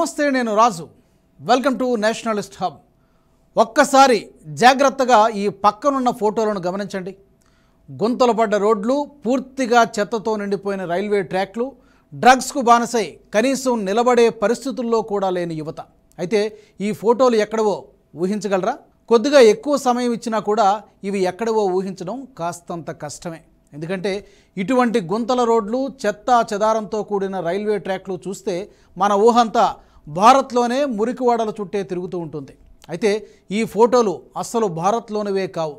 నమస్తే నేను Raju welcome to nationalist hub ఒక్కసారి జాగ్రత్తగా ఈ పక్కనున్న ఫోటోలను గమనించండి గుంతలు పడ్డ రోడ్లు పూర్తిగా చెత్తతో నిండిపోయిన రైల్వే ట్రాక్లు డ్రగ్స్కు బానిసై కనీసం నిలబడే పరిస్థితుల్లో కూడా లేని యువత అయితే ఈ ఫోటోలు ఎక్కడవో ఊహించగలరా కొద్దిగా ఎక్కువ సమయం ఇచ్చినా కూడా ఇవి ఎక్కడవో ఊహించడం కాస్తంత కష్టమే ఎందుకంటే ఇటువంటి గుంతల రోడ్లు చెత్త చెదారంతో కూడిన రైల్వే ట్రాక్లు చూస్తే మన ఊహంతా భారత్లోనే మురికివాడల చుట్టే తిరుగుతూ ఉంటుంది అయితే ఈ ఫోటోలు అస్సలు భారత్లోనివే కావు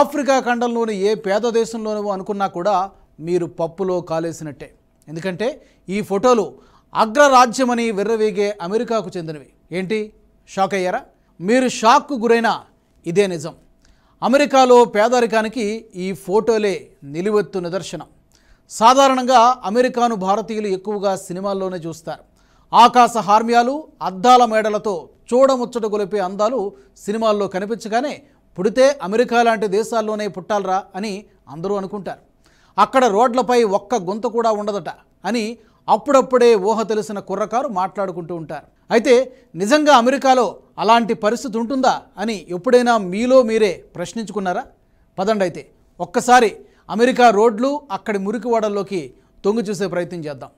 ఆఫ్రికా ఖండంలోని ఏ పేద దేశంలోనూ అనుకున్నా కూడా మీరు పప్పులో కాలేసినట్టే ఎందుకంటే ఈ ఫోటోలు అగ్రరాజ్యమని విర్రవీగే అమెరికాకు చెందినవి ఏంటి షాక్ అయ్యారా మీరు షాక్కు గురైన ఇదే నిజం అమెరికాలో పేదరికానికి ఈ ఫోటోలే నిలువెత్తు నిదర్శనం సాధారణంగా అమెరికాను భారతీయులు ఎక్కువగా సినిమాల్లోనే చూస్తారు ఆకాశ హార్మ్యాలు అద్దాల మేడలతో చూడముచ్చట గొలిపే అందాలు సినిమాల్లో కనిపించగానే పుడితే అమెరికా లాంటి దేశాల్లోనే పుట్టాలరా అని అందరూ అనుకుంటారు అక్కడ రోడ్లపై ఒక్క గుంత కూడా ఉండదట అని అప్పుడప్పుడే ఊహ తెలిసిన కుర్రకారు మాట్లాడుకుంటూ ఉంటారు అయితే నిజంగా అమెరికాలో అలాంటి పరిస్థితి ఉంటుందా అని ఎప్పుడైనా మీలో మీరే ప్రశ్నించుకున్నారా పదండి అయితే ఒక్కసారి అమెరికా రోడ్లు అక్కడి మురికివాడల్లోకి తొంగి చూసే ప్రయత్నం చేద్దాం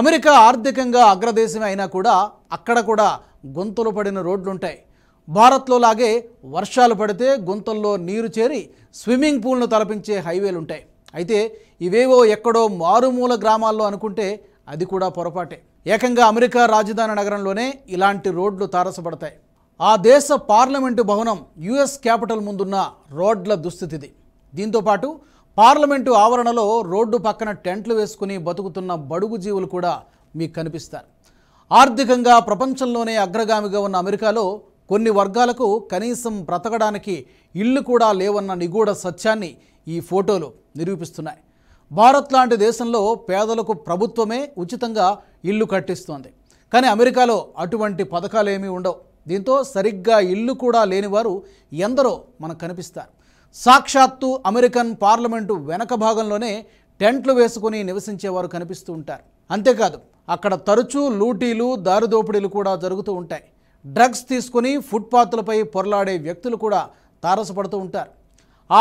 అమెరికా ఆర్థికంగా అగ్రదేశమే అయినా కూడా అక్కడ కూడా గొంతులు పడిన రోడ్లుంటాయి భారత్లో లాగే వర్షాలు పడితే గొంతుల్లో నీరు చేరి స్విమ్మింగ్ పూల్ను తలపించే హైవేలు ఉంటాయి అయితే ఇవేవో ఎక్కడో మారుమూల గ్రామాల్లో అనుకుంటే అది కూడా పొరపాటే ఏకంగా అమెరికా రాజధాని నగరంలోనే ఇలాంటి రోడ్లు తారసపడతాయి ఆ దేశ పార్లమెంటు భవనం యుఎస్ క్యాపిటల్ ముందున్న రోడ్ల దుస్థితిది దీంతోపాటు పార్లమెంటు ఆవరణలో రోడ్డు పక్కన టెంట్లు వేసుకుని బతుకుతున్న బడుగు జీవులు కూడా మీకు కనిపిస్తారు ఆర్థికంగా ప్రపంచంలోనే అగ్రగామిగా ఉన్న అమెరికాలో కొన్ని వర్గాలకు కనీసం బ్రతకడానికి ఇళ్ళు కూడా లేవన్న నిగూఢ సత్యాన్ని ఈ ఫోటోలు నిరూపిస్తున్నాయి భారత్ లాంటి దేశంలో పేదలకు ప్రభుత్వమే ఉచితంగా ఇల్లు కట్టిస్తోంది కానీ అమెరికాలో అటువంటి పథకాలు ఏమీ ఉండవు దీంతో సరిగ్గా ఇల్లు కూడా లేనివారు ఎందరో మనకు కనిపిస్తారు సాక్షాత్తు అమెరికన్ పార్లమెంటు వెనక భాగంలోనే టెంట్లు వేసుకుని నివసించేవారు కనిపిస్తూ ఉంటారు అంతేకాదు అక్కడ తరచూ లూటీలు దారిదోపిడీలు కూడా జరుగుతూ ఉంటాయి డ్రగ్స్ తీసుకుని ఫుట్పాత్లపై పొరలాడే వ్యక్తులు కూడా తారసపడుతూ ఉంటారు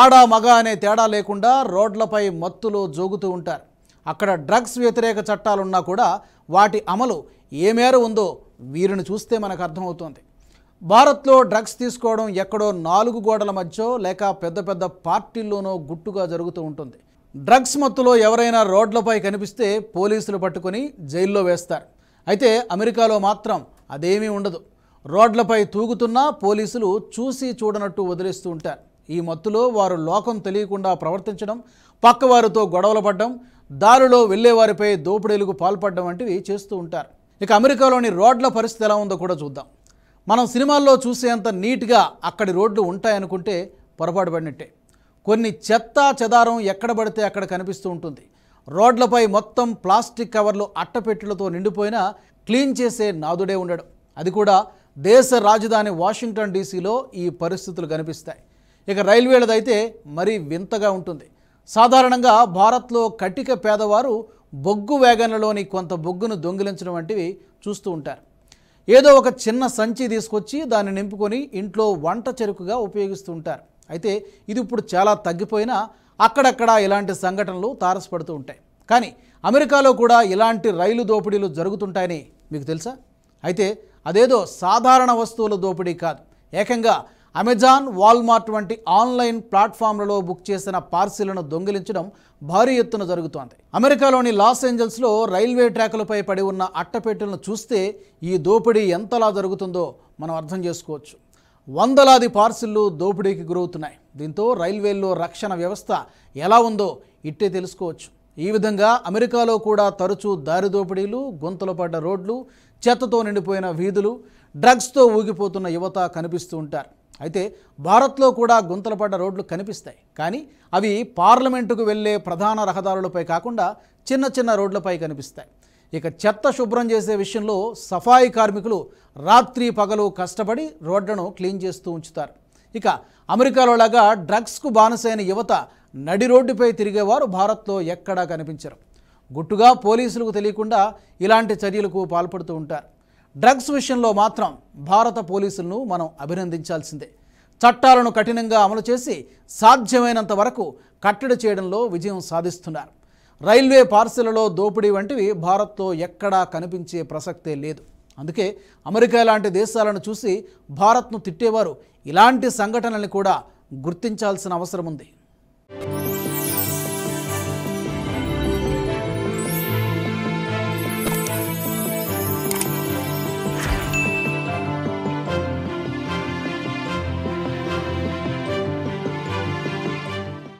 ఆడ మగ అనే తేడా లేకుండా రోడ్లపై మత్తులు జోగుతూ ఉంటారు అక్కడ డ్రగ్స్ వ్యతిరేక చట్టాలున్నా కూడా వాటి అమలు ఏ మేర ఉందో వీరిని చూస్తే మనకు అర్థమవుతోంది భారత్లో డ్రగ్స్ తీసుకోవడం ఎక్కడో నాలుగు గోడల మధ్య లేక పెద్ద పెద్ద పార్టీల్లోనో గుట్టుగా జరుగుతూ ఉంటుంది డ్రగ్స్ మత్తులో ఎవరైనా రోడ్లపై కనిపిస్తే పోలీసులు పట్టుకొని జైల్లో వేస్తారు అయితే అమెరికాలో మాత్రం అదేమీ ఉండదు రోడ్లపై తూగుతున్నా పోలీసులు చూసి చూడనట్టు వదిలేస్తూ ఉంటారు ఈ మత్తులో వారు లోకం తెలియకుండా ప్రవర్తించడం పక్కవారితో గొడవలు పడడం దారిలో వెళ్ళేవారిపై దోపిడీలకు పాల్పడడం వంటివి చేస్తూ ఉంటారు ఇక అమెరికాలోని రోడ్ల పరిస్థితి ఎలా ఉందో కూడా చూద్దాం మనం సినిమాల్లో చూసేంత నీట్గా అక్కడి రోడ్లు ఉంటాయనుకుంటే పొరపాటు పడినట్టే కొన్ని చెత్త చెదారం ఎక్కడ పడితే అక్కడ కనిపిస్తూ ఉంటుంది రోడ్లపై మొత్తం ప్లాస్టిక్ కవర్లు అట్టపెట్టులతో నిండిపోయినా క్లీన్ చేసే నాదుడే ఉండడం అది కూడా దేశ రాజధాని వాషింగ్టన్ డీసీలో ఈ పరిస్థితులు కనిపిస్తాయి ఇక రైల్వేలదైతే మరీ వింతగా ఉంటుంది సాధారణంగా భారత్లో కటిక పేదవారు బొగ్గు వేగన్లలోని కొంత బొగ్గును దొంగిలించడం వంటివి చూస్తూ ఉంటారు ఏదో ఒక చిన్న సంచి తీసుకొచ్చి దాన్ని నింపుకొని ఇంట్లో వంట చెరుకుగా ఉపయోగిస్తుంటారు అయితే ఇది ఇప్పుడు చాలా తగ్గిపోయినా అక్కడక్కడ ఇలాంటి సంఘటనలు తారసపడుతూ ఉంటాయి కానీ అమెరికాలో కూడా ఇలాంటి రైలు దోపిడీలు జరుగుతుంటాయని మీకు తెలుసా అయితే అదేదో సాధారణ వస్తువుల దోపిడీ కాదు ఏకంగా అమెజాన్ వాల్మార్ట్ వంటి ఆన్లైన్ ప్లాట్ఫామ్లలో బుక్ చేసిన పార్సిలను దొంగిలించడం భారీ ఎత్తున జరుగుతోంది అమెరికాలోని లాస్ ఏంజల్స్లో రైల్వే ట్రాకులపై పడి ఉన్న అట్టపెట్టెలను చూస్తే ఈ దోపిడీ ఎంతలా జరుగుతుందో మనం అర్థం చేసుకోవచ్చు వందలాది పార్సిళ్ళు దోపిడీకి గురవుతున్నాయి దీంతో రైల్వేల్లో రక్షణ వ్యవస్థ ఎలా ఉందో ఇట్టే తెలుసుకోవచ్చు ఈ విధంగా అమెరికాలో కూడా తరచూ దారి దోపిడీలు గుంతలు పడ్డ రోడ్లు చెత్తతో నిండిపోయిన వీధులు డ్రగ్స్తో ఊగిపోతున్న యువత కనిపిస్తూ ఉంటారు అయితే భారత్లో కూడా గుంతలు పడ్డ రోడ్లు కనిపిస్తాయి కానీ అవి పార్లమెంటుకు వెళ్ళే ప్రధాన రహదారులపై కాకుండా చిన్న చిన్న రోడ్లపై కనిపిస్తాయి ఇక చెత్త శుభ్రం చేసే విషయంలో సఫాయి కార్మికులు రాత్రి పగలు కష్టపడి రోడ్లను క్లీన్ చేస్తూ ఉంచుతారు ఇక అమెరికాలో లాగా డ్రగ్స్కు బానిసైన యువత నడి రోడ్డుపై తిరిగేవారు భారత్లో ఎక్కడా కనిపించరు గుట్టుగా పోలీసులకు తెలియకుండా ఇలాంటి చర్యలకు పాల్పడుతూ ఉంటారు డ్రగ్స్ విషయంలో మాత్రం భారత పోలీసులను మనం అభినందించాల్సిందే చట్టాలను కఠినంగా అమలు చేసి సాధ్యమైనంత వరకు కట్టడి చేయడంలో విజయం సాధిస్తున్నారు రైల్వే పార్సెలలో దోపిడీ వంటివి భారత్తో ఎక్కడా కనిపించే ప్రసక్తే లేదు అందుకే అమెరికా లాంటి దేశాలను చూసి భారత్ను తిట్టేవారు ఇలాంటి సంఘటనల్ని కూడా గుర్తించాల్సిన అవసరం ఉంది